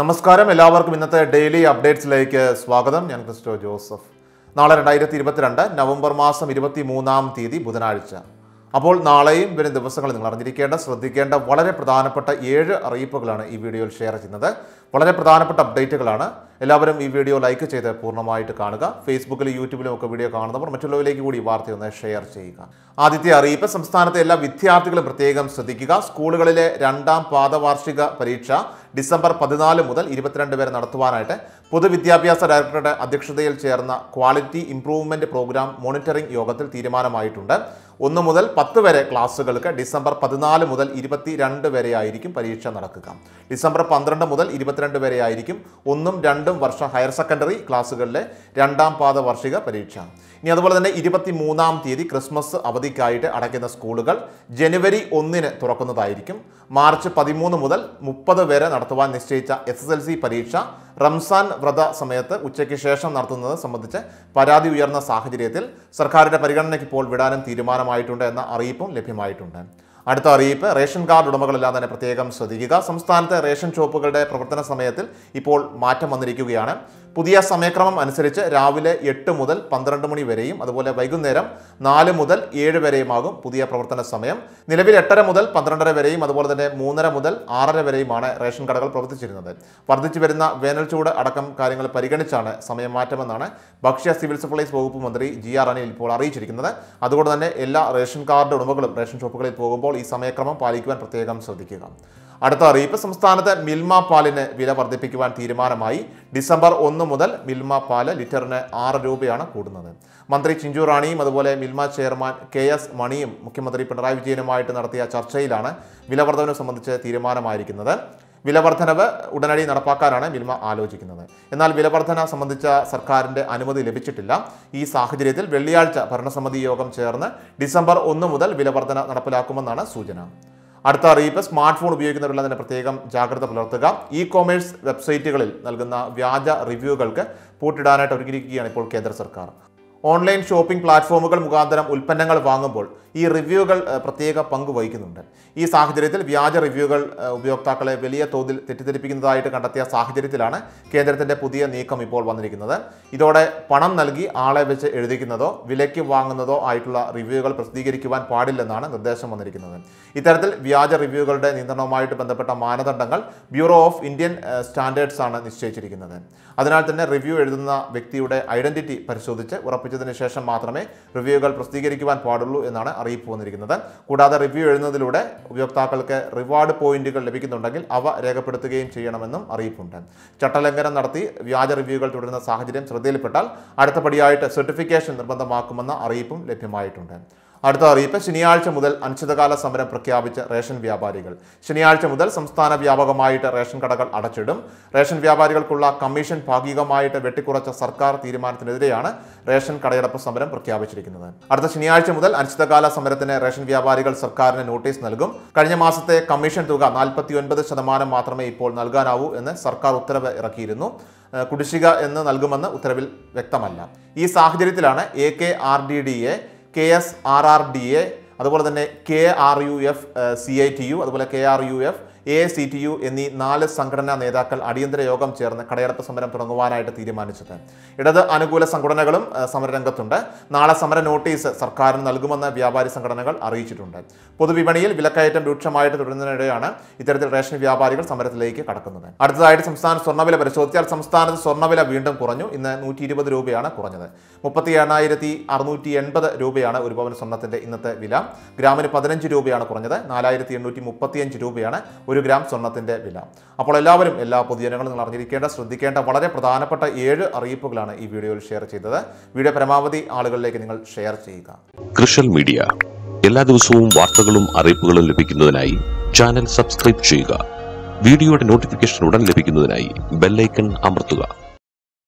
നമസ്കാരം എല്ലാവർക്കും ഇന്നത്തെ ഡെയിലി അപ്ഡേറ്റ്സിലേക്ക് സ്വാഗതം ഞാൻ ക്രിസ്റ്റോ ജോസഫ് നാളെ രണ്ടായിരത്തി ഇരുപത്തിരണ്ട് നവംബർ മാസം ഇരുപത്തി മൂന്നാം തീയതി ബുധനാഴ്ച അപ്പോൾ നാളെയും വരും ദിവസങ്ങളിൽ നിങ്ങൾ അറിഞ്ഞിരിക്കേണ്ട ശ്രദ്ധിക്കേണ്ട വളരെ പ്രധാനപ്പെട്ട ഏഴ് അറിയിപ്പുകളാണ് ഈ വീഡിയോയിൽ ഷെയർ ചെയ്യുന്നത് വളരെ പ്രധാനപ്പെട്ട അപ്ഡേറ്റുകളാണ് എല്ലാവരും ഈ വീഡിയോ ലൈക്ക് ചെയ്ത് പൂർണ്ണമായിട്ട് കാണുക ഫേസ്ബുക്കിലും യൂട്യൂബിലും ഒക്കെ വീഡിയോ കാണുന്നവർ മറ്റുള്ളവരിലേക്ക് കൂടി വാർത്തയൊന്ന് ഷെയർ ചെയ്യുക ആദ്യത്തെ അറിയിപ്പ് സംസ്ഥാനത്തെ എല്ലാ വിദ്യാർത്ഥികളും പ്രത്യേകം ശ്രദ്ധിക്കുക സ്കൂളുകളിലെ രണ്ടാം പാദവാർഷിക പരീക്ഷ ഡിസംബർ പതിനാല് മുതൽ ഇരുപത്തിരണ്ട് വരെ നടത്തുവാനായിട്ട് പൊതുവിദ്യാഭ്യാസ ഡയറക്ടറുടെ അധ്യക്ഷതയിൽ ചേർന്ന ക്വാളിറ്റി ഇംപ്രൂവ്മെന്റ് പ്രോഗ്രാം മോണിറ്ററിംഗ് യോഗത്തിൽ തീരുമാനമായിട്ടുണ്ട് ഒന്ന് മുതൽ പത്ത് വരെ ക്ലാസ്സുകൾക്ക് ഡിസംബർ പതിനാല് മുതൽ ഇരുപത്തി രണ്ട് വരെയായിരിക്കും പരീക്ഷ നടക്കുക ഡിസംബർ പന്ത്രണ്ട് മുതൽ ഇരുപത്തിരണ്ട് വരെയായിരിക്കും ഒന്നും രണ്ടും വർഷം ഹയർ സെക്കൻഡറി ക്ലാസ്സുകളിലെ രണ്ടാം പാദ വാർഷിക പരീക്ഷ ഇനി അതുപോലെ തന്നെ ഇരുപത്തി മൂന്നാം തീയതി ക്രിസ്മസ് അവധിക്കായിട്ട് അടയ്ക്കുന്ന സ്കൂളുകൾ ജനുവരി ഒന്നിന് തുറക്കുന്നതായിരിക്കും മാർച്ച് പതിമൂന്ന് മുതൽ മുപ്പത് വരെ നടത്തുവാൻ നിശ്ചയിച്ച എസ് പരീക്ഷ റംസാൻ വ്രത സമയത്ത് ഉച്ചയ്ക്ക് ശേഷം നടത്തുന്നത് സംബന്ധിച്ച് പരാതി ഉയർന്ന സാഹചര്യത്തിൽ സർക്കാരിൻ്റെ പരിഗണനയ്ക്ക് ഇപ്പോൾ വിടാനും തീരുമാനമായിട്ടുണ്ട് എന്ന അറിയിപ്പും ലഭ്യമായിട്ടുണ്ട് അടുത്ത അറിയിപ്പ് റേഷൻ കാർഡ് ഉടമകളെല്ലാം തന്നെ പ്രത്യേകം ശ്രദ്ധിക്കുക സംസ്ഥാനത്തെ റേഷൻ ഷോപ്പുകളുടെ പ്രവർത്തന സമയത്തിൽ ഇപ്പോൾ മാറ്റം വന്നിരിക്കുകയാണ് പുതിയ സമയക്രമം അനുസരിച്ച് രാവിലെ എട്ട് മുതൽ പന്ത്രണ്ട് മണി വരെയും അതുപോലെ വൈകുന്നേരം നാല് മുതൽ ഏഴ് വരെയുമാകും പുതിയ പ്രവർത്തന സമയം നിലവിൽ എട്ടര മുതൽ പന്ത്രണ്ടര വരെയും അതുപോലെ തന്നെ മൂന്നര മുതൽ ആറര വരെയുമാണ് റേഷൻ കടകൾ പ്രവർത്തിച്ചിരുന്നത് വർദ്ധിച്ചു വരുന്ന വേനൽ ചൂട് അടക്കം കാര്യങ്ങൾ പരിഗണിച്ചാണ് സമയം മാറ്റമെന്നാണ് ഭക്ഷ്യ സിവിൽ സപ്ലൈസ് വകുപ്പ് മന്ത്രി ജി ആർ അനിൽ ഇപ്പോൾ അറിയിച്ചിരിക്കുന്നത് അതുകൊണ്ട് തന്നെ എല്ലാ റേഷൻ കാർഡ് ഉടമകളും റേഷൻ ഷോപ്പുകളിൽ പോകുമ്പോൾ ഈ സമയക്രമം പാലിക്കുവാൻ പ്രത്യേകം ശ്രദ്ധിക്കുക അടുത്ത അറിയിപ്പ് സംസ്ഥാനത്ത് മിൽമ പാലിന് വില വർദ്ധിപ്പിക്കുവാൻ തീരുമാനമായി ഡിസംബർ ഒന്ന് ഒന്ന് മുതൽ മിൽമ പാല് ലിറ്ററിന് ആറ് രൂപയാണ് കൂടുന്നത് മന്ത്രി ചിഞ്ചു റാണിയും അതുപോലെ മിൽമ ചെയർമാൻ കെ എസ് മണിയും മുഖ്യമന്ത്രി പിണറായി വിജയനുമായിട്ട് നടത്തിയ ചർച്ചയിലാണ് വിലവർദ്ധനം സംബന്ധിച്ച് തീരുമാനമായിരിക്കുന്നത് വിലവർദ്ധനവ് ഉടനടി നടപ്പാക്കാനാണ് മിൽമ ആലോചിക്കുന്നത് എന്നാൽ വിലവർദ്ധന സംബന്ധിച്ച സർക്കാരിൻ്റെ അനുമതി ലഭിച്ചിട്ടില്ല ഈ സാഹചര്യത്തിൽ വെള്ളിയാഴ്ച ഭരണസമിതി യോഗം ചേർന്ന് ഡിസംബർ ഒന്ന് മുതൽ വിലവർദ്ധന നടപ്പിലാക്കുമെന്നാണ് സൂചന അടുത്ത അറിയിപ്പ് സ്മാർട്ട് ഫോൺ ഉപയോഗിക്കുന്നവരെല്ലാം തന്നെ പ്രത്യേകം ജാഗ്രത പുലർത്തുക ഇ കോമേഴ്സ് വെബ്സൈറ്റുകളിൽ നൽകുന്ന വ്യാജ റിവ്യൂകൾക്ക് പൂട്ടിടാനായിട്ട് ഒരുങ്ങിയിരിക്കുകയാണ് ഇപ്പോൾ കേന്ദ്ര സർക്കാർ ഓൺലൈൻ ഷോപ്പിംഗ് പ്ലാറ്റ്ഫോമുകൾ മുഖാന്തരം ഉൽപ്പന്നങ്ങൾ വാങ്ങുമ്പോൾ ഈ റിവ്യൂകൾ പ്രത്യേക പങ്ക് വഹിക്കുന്നുണ്ട് ഈ സാഹചര്യത്തിൽ വ്യാജ റിവ്യൂകൾ ഉപയോക്താക്കളെ വലിയ തോതിൽ തെറ്റിദ്ധരിപ്പിക്കുന്നതായിട്ട് കണ്ടെത്തിയ സാഹചര്യത്തിലാണ് കേന്ദ്രത്തിൻ്റെ പുതിയ നീക്കം ഇപ്പോൾ വന്നിരിക്കുന്നത് ഇതോടെ പണം നൽകി ആളെ വെച്ച് എഴുതിക്കുന്നതോ വിലയ്ക്ക് വാങ്ങുന്നതോ ആയിട്ടുള്ള റിവ്യൂകൾ പ്രസിദ്ധീകരിക്കുവാൻ പാടില്ലെന്നാണ് നിർദ്ദേശം വന്നിരിക്കുന്നത് ഇത്തരത്തിൽ വ്യാജ റിവ്യൂകളുടെ നിയന്ത്രണവുമായിട്ട് ബന്ധപ്പെട്ട മാനദണ്ഡങ്ങൾ ബ്യൂറോ ഓഫ് ഇന്ത്യൻ സ്റ്റാൻഡേർഡ്സ് ആണ് നിശ്ചയിച്ചിരിക്കുന്നത് അതിനാൽ തന്നെ റിവ്യൂ എഴുതുന്ന വ്യക്തിയുടെ ഐഡന്റിറ്റി പരിശോധിച്ച് ഉറപ്പിച്ചതിന് ശേഷം മാത്രമേ റിവ്യൂകൾ പ്രസിദ്ധീകരിക്കുവാൻ പാടുള്ളൂ എന്നാണ് അറിയിപ്പ് വന്നിരിക്കുന്നത് കൂടാതെ റിവ്യൂ എഴുതുന്നതിലൂടെ ഉപയോക്താക്കൾക്ക് റിവാർഡ് പോയിന്റുകൾ ലഭിക്കുന്നുണ്ടെങ്കിൽ അവ രേഖപ്പെടുത്തുകയും ചെയ്യണമെന്നും അറിയിപ്പുണ്ട് ചട്ടലംഘനം നടത്തി വ്യാജ റിവ്യൂകൾ തുടരുന്ന സാഹചര്യം ശ്രദ്ധയിൽപ്പെട്ടാൽ അടുത്ത പടിയായിട്ട് സർട്ടിഫിക്കേഷൻ നിർബന്ധമാക്കുമെന്ന അറിയിപ്പും ലഭ്യമായിട്ടുണ്ട് അടുത്ത അറിയിപ്പ് ശനിയാഴ്ച മുതൽ അനിശ്ചിതകാല സമരം പ്രഖ്യാപിച്ച റേഷൻ വ്യാപാരികൾ ശനിയാഴ്ച മുതൽ സംസ്ഥാന വ്യാപകമായിട്ട് റേഷൻ കടകൾ അടച്ചിടും റേഷൻ വ്യാപാരികൾക്കുള്ള കമ്മീഷൻ ഭാഗികമായിട്ട് വെട്ടിക്കുറച്ച സർക്കാർ തീരുമാനത്തിനെതിരെയാണ് റേഷൻ കടയടപ്പ് സമരം പ്രഖ്യാപിച്ചിരിക്കുന്നത് അടുത്ത ശനിയാഴ്ച മുതൽ അനിശ്ചിതകാല സമരത്തിന് റേഷൻ വ്യാപാരികൾ സർക്കാരിന് നോട്ടീസ് നൽകും കഴിഞ്ഞ മാസത്തെ കമ്മീഷൻ തുക നാൽപ്പത്തിയൊൻപത് ശതമാനം മാത്രമേ ഇപ്പോൾ നൽകാനാവൂ എന്ന് സർക്കാർ ഉത്തരവ് ഇറക്കിയിരുന്നു കുടിശ്ശിക എന്ന് നൽകുമെന്ന് ഉത്തരവിൽ വ്യക്തമല്ല ഈ സാഹചര്യത്തിലാണ് A K R D D A K S R R D A അതുപോലെ തന്നെ K R U F C I T U അതുപോലെ K R U F A C T U എന്നീ നാല് സംഘടനാ നേതാക്കൾ അടിയന്തര യോഗം ചേർന്ന് കടയടപ്പ് സമരം തുടങ്ങുവാനായിട്ട് തീരുമാനിച്ചത് ഇടത് അനുകൂല സംഘടനകളും സമരരംഗത്തുണ്ട് നാളെ സമര നോട്ടീസ് സർക്കാരിന് നൽകുമെന്ന് വ്യാപാരി സംഘടനകൾ അറിയിച്ചിട്ടുണ്ട് പൊതുവിപണിയിൽ വിലക്കയറ്റം രൂക്ഷമായിട്ട് തുടരുന്നതിനിടെയാണ് ഇത്തരത്തിൽ റേഷൻ വ്യാപാരികൾ സമരത്തിലേക്ക് കടക്കുന്നത് അടുത്തതായിട്ട് സംസ്ഥാന സ്വർണ്ണവില പരിശോധിച്ചാൽ സംസ്ഥാനത്ത് സ്വർണ്ണവില വീണ്ടും കുറഞ്ഞു ഇന്ന് നൂറ്റി ഇരുപത് രൂപയാണ് കുറഞ്ഞത് മുപ്പത്തി എണ്ണായിരത്തി അറുന്നൂറ്റി എൺപത് രൂപയാണ് ഒരു പവൻ സ്വർണ്ണത്തിന്റെ ഇന്നത്തെ വില ഗ്രാമിന് പതിനഞ്ച് രൂപയാണ് കുറഞ്ഞത് നാലായിരത്തി എണ്ണൂറ്റി മുപ്പത്തിയഞ്ച് രൂപയാണ് ഒരു ഗ്രാം സ്വർണത്തിൻ്റെ വില അപ്പോൾ എല്ലാവരും എല്ലാ പൊതുജനങ്ങളും നിങ്ങൾ അറിഞ്ഞിരിക്കേണ്ട ശ്രദ്ധിക്കേണ്ട വളരെ പ്രധാനപ്പെട്ട ഏഴ് അറിയിപ്പുകളാണ് ഈ വീഡിയോയിൽ ഷെയർ ചെയ്തത് വീഡിയോ പരമാവധി ആളുകളിലേക്ക് നിങ്ങൾ ഷെയർ ചെയ്യുക കൃഷൽ മീഡിയ എല്ലാ ദിവസവും വാർത്തകളും അറിയിപ്പുകളും ലഭിക്കുന്നതിനായി ചാനൽ സബ്സ്ക്രൈബ് ചെയ്യുക വീഡിയോയുടെ നോട്ടിഫിക്കേഷൻ ഉടൻ ലഭിക്കുന്നതിനായി ബെല്ലൈക്കൺ അമർത്തുക